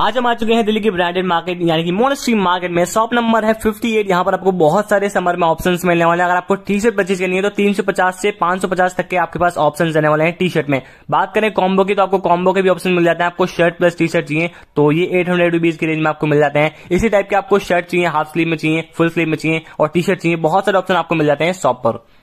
आज हम आ चुके हैं दिल्ली की ब्रांडेड मार्केट यानी कि स्ट्रीम मार्केट में शॉप नंबर है 58 यहाँ पर आपको बहुत सारे समर में ऑप्शन मिलने वाले हैं अगर आपको टी शर्ट परचेज करनी है तो 350 से 550 तक के आपके पास ऑप्शन रहने वाले हैं टी शर्ट में बात करें कॉम्बो की तो आपको कॉम्बो के भी ऑप्शन मिल जाते हैं आपको शर्ट प्लस टी शर्ट चाहिए तो ये एट हंड्रेड के रेंज में आपको मिल जाते हैं इसी टाइप के आपको शर्ट चाहिए हाफ स्लीव में चाहिए फुल स्लीव में चाहिए और टी शर्ट चाहिए बहुत सारे ऑप्शन आपको मिल जाते हैं शॉप पर